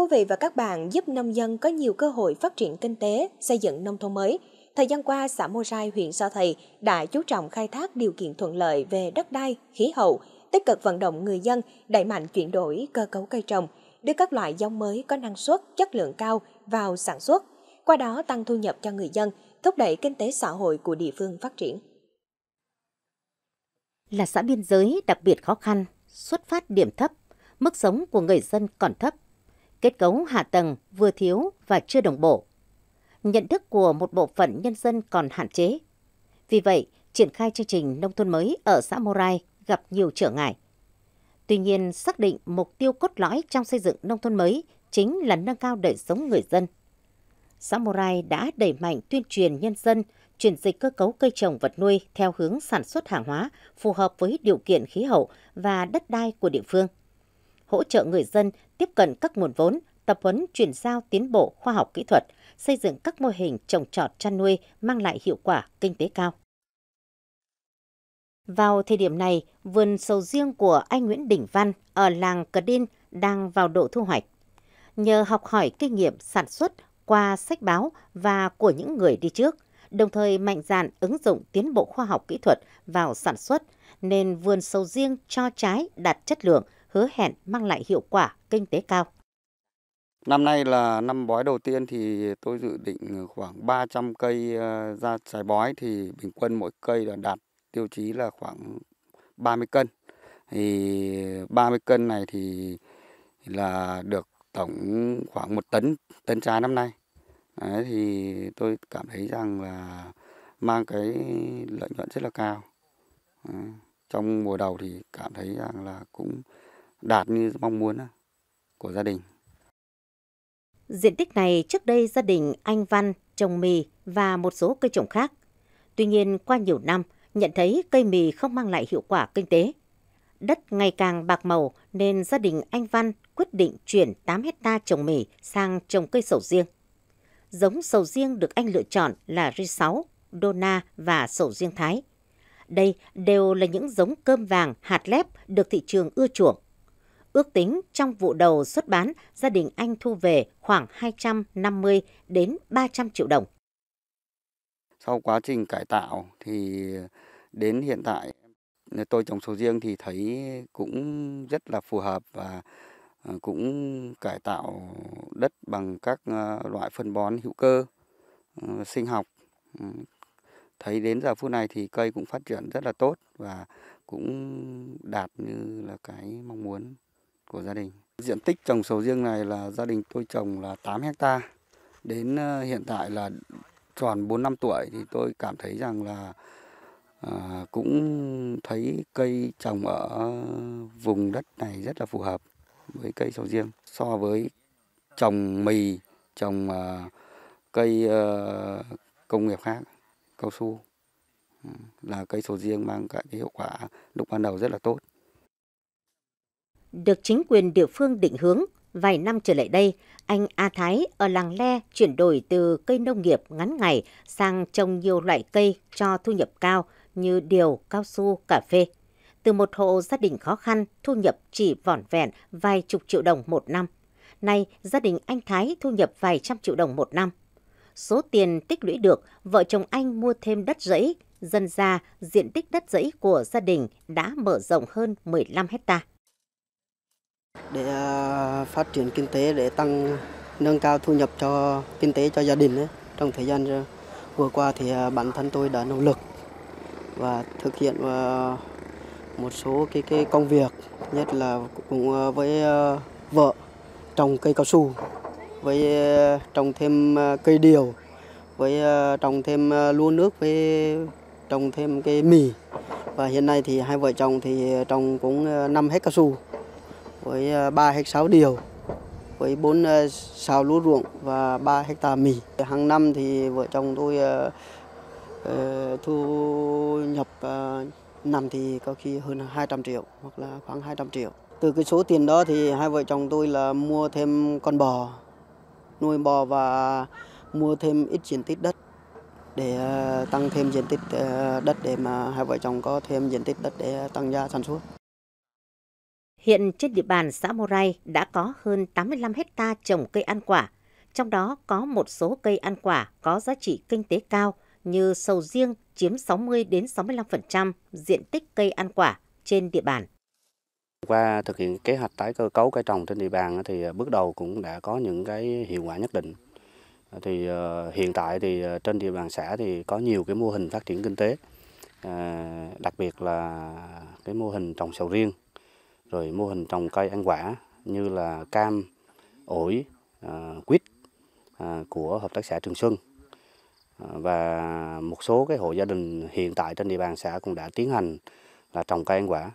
quý vị và các bạn giúp nông dân có nhiều cơ hội phát triển kinh tế, xây dựng nông thôn mới. Thời gian qua, xã Mô Rai, huyện Sa Thầy đã chú trọng khai thác điều kiện thuận lợi về đất đai, khí hậu, tích cực vận động người dân đẩy mạnh chuyển đổi cơ cấu cây trồng, đưa các loại giống mới có năng suất, chất lượng cao vào sản xuất, qua đó tăng thu nhập cho người dân, thúc đẩy kinh tế xã hội của địa phương phát triển. Là xã biên giới đặc biệt khó khăn, xuất phát điểm thấp, mức sống của người dân còn thấp, Kết cấu hạ tầng vừa thiếu và chưa đồng bộ. Nhận thức của một bộ phận nhân dân còn hạn chế. Vì vậy, triển khai chương trình nông thôn mới ở xã Morai gặp nhiều trở ngại. Tuy nhiên, xác định mục tiêu cốt lõi trong xây dựng nông thôn mới chính là nâng cao đời sống người dân. Xã Morai đã đẩy mạnh tuyên truyền nhân dân chuyển dịch cơ cấu cây trồng vật nuôi theo hướng sản xuất hàng hóa phù hợp với điều kiện khí hậu và đất đai của địa phương hỗ trợ người dân tiếp cận các nguồn vốn, tập huấn chuyển giao tiến bộ khoa học kỹ thuật, xây dựng các mô hình trồng trọt chăn nuôi mang lại hiệu quả kinh tế cao. Vào thời điểm này, vườn sầu riêng của anh Nguyễn Đình Văn ở làng Cờ Đinh đang vào độ thu hoạch. Nhờ học hỏi kinh nghiệm sản xuất qua sách báo và của những người đi trước, đồng thời mạnh dạn ứng dụng tiến bộ khoa học kỹ thuật vào sản xuất, nên vườn sầu riêng cho trái đạt chất lượng – hứa hẹn mang lại hiệu quả kinh tế cao. Năm nay là năm bói đầu tiên thì tôi dự định khoảng 300 cây ờ, ra trái bói thì bình quân mỗi cây là đạt tiêu chí là khoảng 30 cân. Thì 30 cân này thì là được tổng khoảng một tấn tấn trái năm nay. Đấy, thì tôi cảm thấy rằng là mang cái lợi nhuận rất là cao. Đấy. Trong mùa đầu thì cảm thấy rằng là cũng đạt như mong muốn của gia đình. Diện tích này trước đây gia đình anh Văn trồng mì và một số cây trồng khác. Tuy nhiên qua nhiều năm, nhận thấy cây mì không mang lại hiệu quả kinh tế. Đất ngày càng bạc màu nên gia đình anh Văn quyết định chuyển 8 hecta trồng mì sang trồng cây sầu riêng. Giống sầu riêng được anh lựa chọn là R6, Dona và sầu riêng Thái. Đây đều là những giống cơm vàng hạt lép được thị trường ưa chuộng. Ước tính trong vụ đầu xuất bán, gia đình anh thu về khoảng 250 đến 300 triệu đồng. Sau quá trình cải tạo thì đến hiện tại tôi trồng sầu riêng thì thấy cũng rất là phù hợp và ờ, cũng cải tạo đất bằng các ờ, loại phân bón hữu cơ ờ, sinh học ừ, thấy đến giờ phút này thì cây cũng phát triển rất là tốt và cũng đạt như là cái mong muốn của gia đình. Diện tích trồng sầu riêng này là gia đình tôi trồng là 8 hecta. Đến ờ, hiện tại là tròn 4 năm tuổi thì tôi cảm thấy rằng là à, cũng thấy cây trồng ở vùng đất này rất là phù hợp với cây sầu riêng so với trồng mì, trồng à, cây à, công nghiệp khác, cao su ừ, là cây sầu riêng mang cái hiệu quả lúc ban đầu rất là tốt được chính quyền địa phương định hướng, vài năm trở lại đây, anh A Thái ở làng Le chuyển đổi từ cây nông nghiệp ngắn ngày sang trồng nhiều loại cây cho thu nhập cao như điều, cao su, cà phê. Từ một hộ gia đình khó khăn, thu nhập chỉ vỏn vẹn vài chục triệu đồng một năm. Nay, gia đình anh Thái thu nhập vài trăm triệu đồng một năm. Số tiền tích lũy được, vợ chồng anh mua thêm đất rẫy. Dần ra, diện tích đất rẫy của gia đình đã mở rộng hơn 15 hectare. Để à, phát triển kinh tế để tăng nâng cao thu nhập cho kinh tế cho gia đình ấy. trong thời gian vừa qua thì à, bản thân tôi đã nỗ lực và thực hiện à, một số cái cái công việc nhất là cùng với vợ trồng cây cao su với trồng thêm cây điều với trồng thêm lúa nước với trồng thêm cái mì và hiện nay thì hai vợ chồng thì trồng cũng 5 hecta cao su với 3 ờ, hecta điều với 4 ờ, sào lúa ruộng và 3 hecta mì. Hàng năm thì vợ chồng tôi ờ, thu nhập năm thì có khi hơn 200 triệu hoặc là khoảng 200 triệu. Từ cái số tiền đó thì hai vợ chồng tôi là mua thêm con bò, nuôi bò và mua thêm ít diện tích đất để tăng thêm diện tích đất để mà hai vợ chồng có thêm diện tích đất để tăng gia sản xuất. Hiện trên địa bàn xã Morai đã có hơn 85 hecta trồng cây ăn quả, trong đó có một số cây ăn quả có giá trị kinh tế cao như sầu riêng chiếm 60 đến 65% diện tích cây ăn quả trên địa bàn. Qua thực hiện kế hoạch tái cơ cấu cây trồng trên địa bàn thì bước đầu cũng đã có những cái hiệu quả nhất định. À, thì ờ, hiện tại thì ờ, trên địa bàn xã thì có nhiều cái mô hình phát triển kinh tế, à, đặc biệt là cái mô hình trồng sầu riêng rồi mô hình trồng cây ăn quả như là cam, ổi, à, quýt à, của hợp tác xã Trường Xuân à, và một số cái hộ gia đình hiện tại trên địa bàn xã cũng đã tiến hành là trồng cây ăn quả.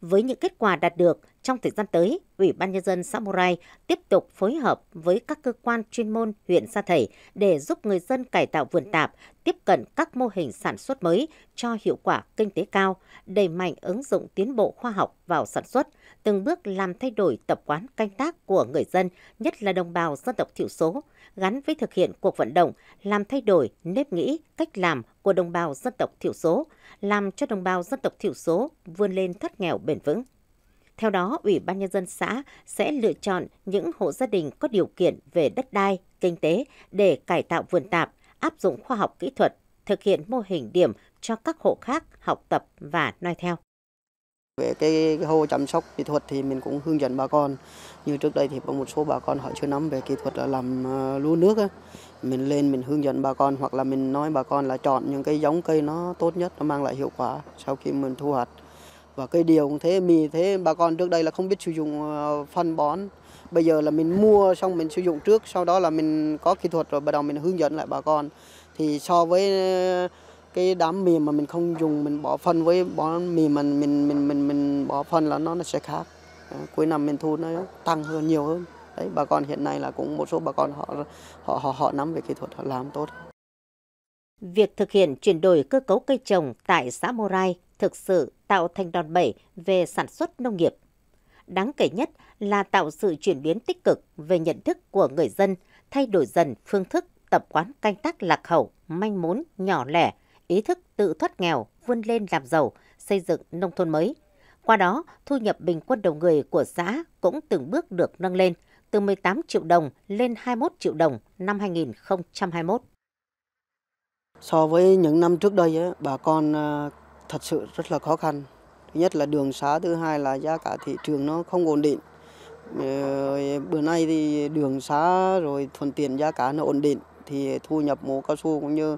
Với những kết quả đạt được, trong thời gian tới, Ủy ban Nhân dân xã Morai tiếp tục phối hợp với các cơ quan chuyên môn huyện Sa Thầy để giúp người dân cải tạo vườn tạp, tiếp cận các mô hình sản xuất mới cho hiệu quả kinh tế cao, đẩy mạnh ứng dụng tiến bộ khoa học vào sản xuất, từng bước làm thay đổi tập quán canh tác của người dân, nhất là đồng bào dân tộc thiểu số, gắn với thực hiện cuộc vận động, làm thay đổi nếp nghĩ, cách làm của đồng bào dân tộc thiểu số, làm cho đồng bào dân tộc thiểu số vươn lên thoát nghèo bền vững. Theo đó, Ủy ban Nhân dân xã sẽ lựa chọn những hộ gia đình có điều kiện về đất đai, kinh tế để cải tạo vườn tạp, áp dụng khoa học kỹ thuật, thực hiện mô hình điểm cho các hộ khác học tập và noi theo. Về cái, cái hồ chăm sóc kỹ thuật thì mình cũng hướng dẫn bà con. Như trước đây thì có một số bà con họ chưa nắm về kỹ thuật là làm ờ, lúa nước. Ấy. Mình lên mình hướng dẫn bà con hoặc là mình nói bà con là chọn những cái giống cây nó tốt nhất, nó mang lại hiệu quả sau khi mình thu hoạch và cây điều cũng thế mì thế bà con trước đây là không biết sử dụng ờ, phân bón bây giờ là mình mua xong mình sử dụng trước sau đó là mình có kỹ thuật rồi bắt đầu mình hướng dẫn lại bà con thì so với ờ, cái đám mì mà mình không dùng mình bỏ phân với bón mì mà mình mình mình mình bỏ phân là nó nó sẽ khác ờ, cuối năm mình thu nó tăng hơn nhiều hơn đấy bà con hiện nay là cũng một số bà con họ họ họ họ nắm về kỹ thuật họ làm tốt Việc thực hiện chuyển đổi cơ cấu cây trồng tại xã Morai thực sự tạo thành đòn bẩy về sản xuất nông nghiệp. Đáng kể nhất là tạo sự chuyển biến tích cực về nhận thức của người dân, thay đổi dần phương thức tập quán canh tác lạc hậu, manh mún, nhỏ lẻ, ý thức tự thoát nghèo, vươn lên làm giàu, xây dựng nông thôn mới. Qua đó, thu nhập bình quân đầu người của xã cũng từng bước được nâng lên từ 18 triệu đồng lên 21 triệu đồng năm 2021. So với những năm trước đây, bà con à, thật sự rất là khó khăn. Thứ nhất là đường xá, thứ hai là giá cả thị trường nó không ổn định. Ờ, bữa nay thì đường xá rồi thuận tiện giá cả nó ổn định thì thu nhập mùa cao su cũng như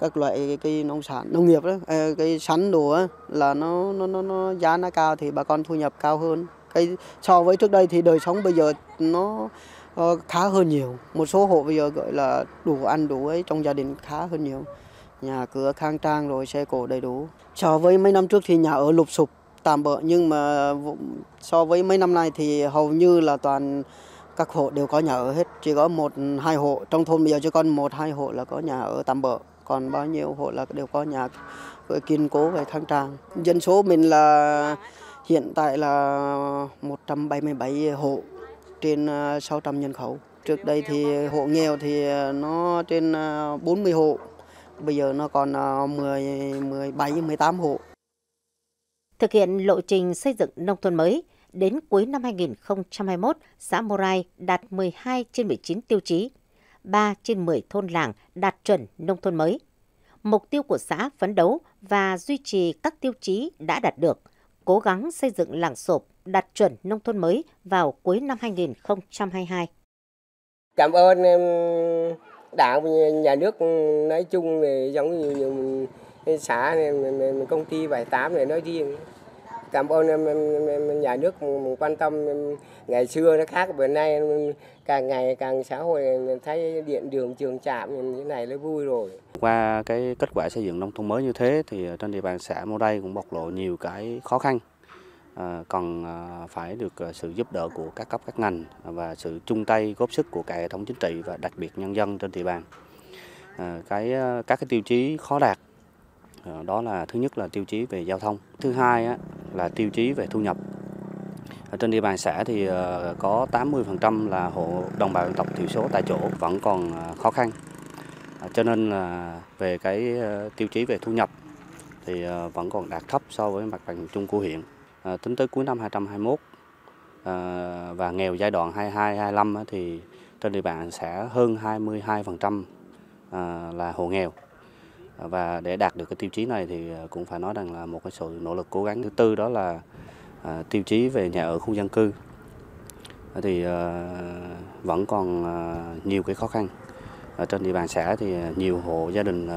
các loại cây nông sản nông nghiệp đó ờ, cây sắn đồ đó, là nó nó nó nó giá nó cao thì bà con thu nhập cao hơn cái so với trước đây thì đời sống bây giờ nó ờ, khá hơn nhiều một số hộ bây giờ gọi là đủ ăn đủ ấy trong gia đình khá hơn nhiều nhà cửa khang trang rồi xe cộ đầy đủ. So với mấy năm trước thì nhà ở lụp sụp tạm bỡ nhưng mà so với mấy năm nay thì hầu như là toàn các hộ đều có nhà ở hết chỉ có một hai hộ trong thôn bây giờ chỉ còn một hai hộ là có nhà ở tạm bỡ còn bao nhiêu hộ là đều có nhà kiên cố về khang trang dân số mình là hiện tại là 177 hộ trên 600 à, nhân khẩu trước đây thì hộ nghèo thì à, nó trên 40 à, hộ bây giờ nó còn 10, 17, 18 hộ. Thực hiện lộ trình xây dựng nông thôn mới, đến cuối năm 2021, xã Morai đạt 12 trên 19 tiêu chí, 3 trên 10 thôn làng đạt chuẩn nông thôn mới. Mục tiêu của xã phấn đấu và duy trì các tiêu chí đã đạt được, cố gắng xây dựng làng sộp đạt chuẩn nông thôn mới vào cuối năm 2022. Cảm ơn đảng nhà nước nói chung về giống như, như xã này, công ty bài tám này nói riêng cảm ơn nhà nước quan tâm ngày xưa nó khác bữa nay càng ngày càng xã hội thấy điện đường trường trạm như thế này nó vui rồi qua cái kết quả xây dựng nông thôn mới như thế thì trên địa bàn xã Mô đây cũng bộc lộ nhiều cái khó khăn Ờ, cần ờ, phải được ờ, sự giúp đỡ của các cấp các ngành và sự chung tay góp sức của cả hệ thống chính trị và đặc biệt nhân dân trên địa bàn. Cái các cái tiêu chí khó đạt đó là thứ nhất là tiêu chí về giao thông, thứ hai là tiêu chí về thu nhập. Ở trên địa bàn xã thì có 80% là hộ đồng bào dân tộc thiểu số tại chỗ vẫn còn khó khăn. Cho nên là về cái tiêu chí về thu nhập thì vẫn còn đạt thấp so với mặt bằng chung của huyện. À, tính tới cuối năm 2021 à, và nghèo giai đoạn 22-25 thì trên địa bàn sẽ hơn 22% à, là hộ nghèo và để đạt được cái tiêu chí này thì cũng phải nói rằng là một cái sự nỗ lực cố gắng thứ tư đó là tiêu chí về nhà ở khu dân cư thì vẫn còn nhiều cái khó khăn ở trên địa bàn xã thì nhiều hộ gia đình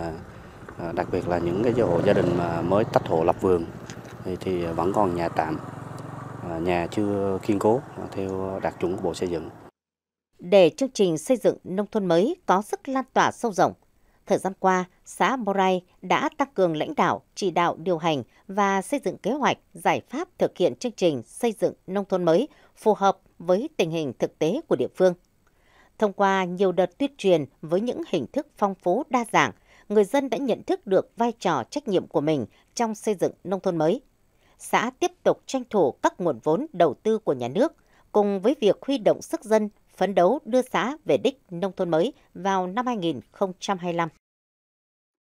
đặc biệt là những cái hộ gia đình mà mới tách hộ lập vườn thì vẫn còn nhà tạm, à, nhà chưa kiên cố theo đặc chuẩn của Bộ Xây dựng. Để chương trình xây dựng nông thôn mới có sức lan tỏa sâu rộng, thời gian qua, xã Morai đã tăng cường lãnh đạo, chỉ đạo điều hành và xây dựng kế hoạch, giải pháp thực hiện chương trình xây dựng nông thôn mới phù hợp với tình hình thực tế của địa phương. Thông qua nhiều đợt tuyên truyền với những hình thức phong phú đa dạng, người dân đã nhận thức được vai trò trách nhiệm của mình trong xây dựng nông thôn mới xã tiếp tục tranh thủ các nguồn vốn đầu tư của nhà nước cùng với việc huy động sức dân phấn đấu đưa xã về đích nông thôn mới vào năm 2025.